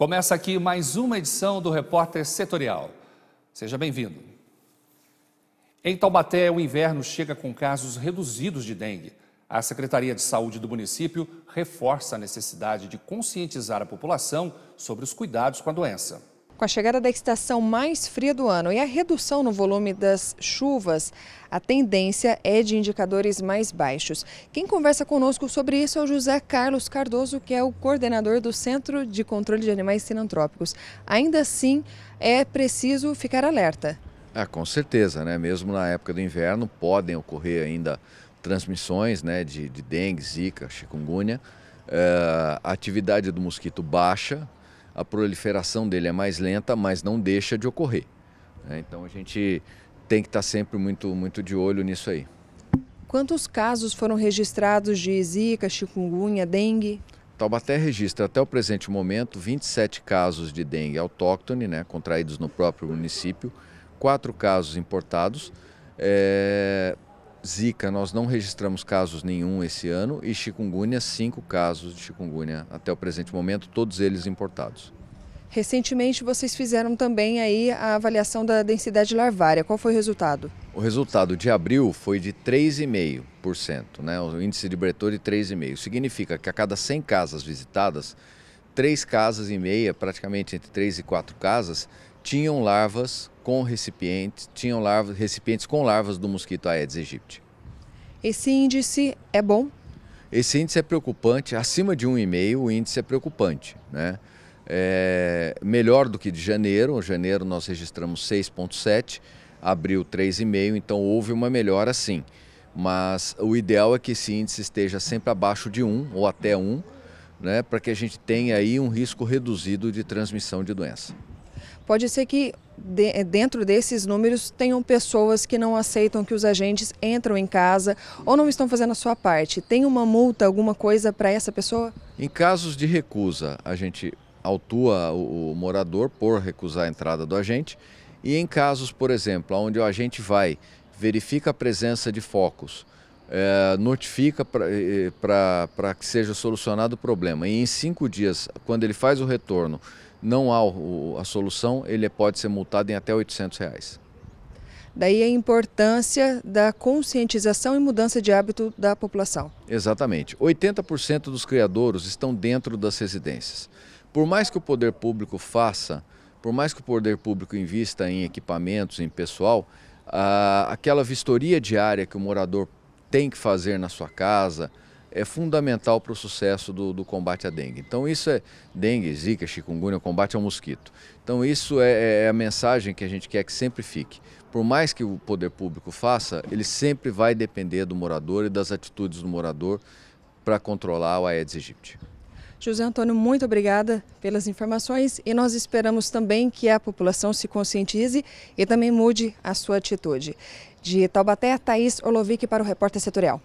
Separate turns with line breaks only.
Começa aqui mais uma edição do Repórter Setorial. Seja bem-vindo. Em Taubaté, o inverno chega com casos reduzidos de dengue. A Secretaria de Saúde do município reforça a necessidade de conscientizar a população sobre os cuidados com a doença. Com a chegada da estação mais fria do ano e a redução no volume das chuvas, a tendência é de indicadores mais baixos. Quem conversa conosco sobre isso é o José Carlos Cardoso, que é o coordenador do Centro de Controle de Animais Sinantrópicos. Ainda assim, é preciso ficar alerta.
Ah, com certeza, né? Mesmo na época do inverno, podem ocorrer ainda transmissões né, de, de dengue, zika, chikungunya. É, a atividade do mosquito baixa, a proliferação dele é mais lenta, mas não deixa de ocorrer. Né? Então a gente tem que estar tá sempre muito, muito de olho nisso aí.
Quantos casos foram registrados de zika, chikungunya, dengue?
Taubaté registra até o presente momento 27 casos de dengue autóctone, né, contraídos no próprio município, quatro casos importados. É, Zika, nós não registramos casos nenhum esse ano e chikungunya, cinco casos de chikungunya até o presente momento, todos eles importados.
Recentemente vocês fizeram também aí a avaliação da densidade larvária. Qual foi o resultado?
O resultado de abril foi de 3,5%, né? o índice de Bretor de 3,5%. Significa que a cada 100 casas visitadas, três casas e meia, praticamente entre três e quatro casas, tinham larvas com recipientes, tinham larvas, recipientes com larvas do mosquito Aedes aegypti.
Esse índice é bom?
Esse índice é preocupante, acima de 1,5 o índice é preocupante, né? É melhor do que de janeiro, em janeiro nós registramos 6,7, abril 3,5, então houve uma melhora sim. Mas o ideal é que esse índice esteja sempre abaixo de 1 ou até 1, né, para que a gente tenha aí um risco reduzido de transmissão de doença.
Pode ser que de, eh, dentro desses números tenham pessoas que não aceitam que os agentes entram em casa ou não estão fazendo a sua parte. Tem uma multa, alguma coisa para essa pessoa?
Em casos de recusa, a gente autua o, o morador por recusar a entrada do agente. E em casos, por exemplo, onde o agente vai, verifica a presença de focos, é, notifica para eh, que seja solucionado o problema. E em cinco dias, quando ele faz o retorno, não há o, a solução, ele pode ser multado em até 800 reais.
Daí a importância da conscientização e mudança de hábito da população.
Exatamente. 80% dos criadouros estão dentro das residências. Por mais que o poder público faça, por mais que o poder público invista em equipamentos, em pessoal, aquela vistoria diária que o morador tem que fazer na sua casa, é fundamental para o sucesso do, do, combate à dengue. Então isso é dengue, zika, chikungunya, o combate ao mosquito. Então isso é, é, é, a mensagem que a gente quer que sempre fique. Por mais que o poder público faça, ele sempre vai depender do morador e das atitudes do morador para controlar o Aedes aegypti.
José Antônio, muito obrigada pelas informações e nós esperamos também que a população se conscientize e também mude a sua atitude. De Taubaté, Thaís Olovic para o Repórter Setorial.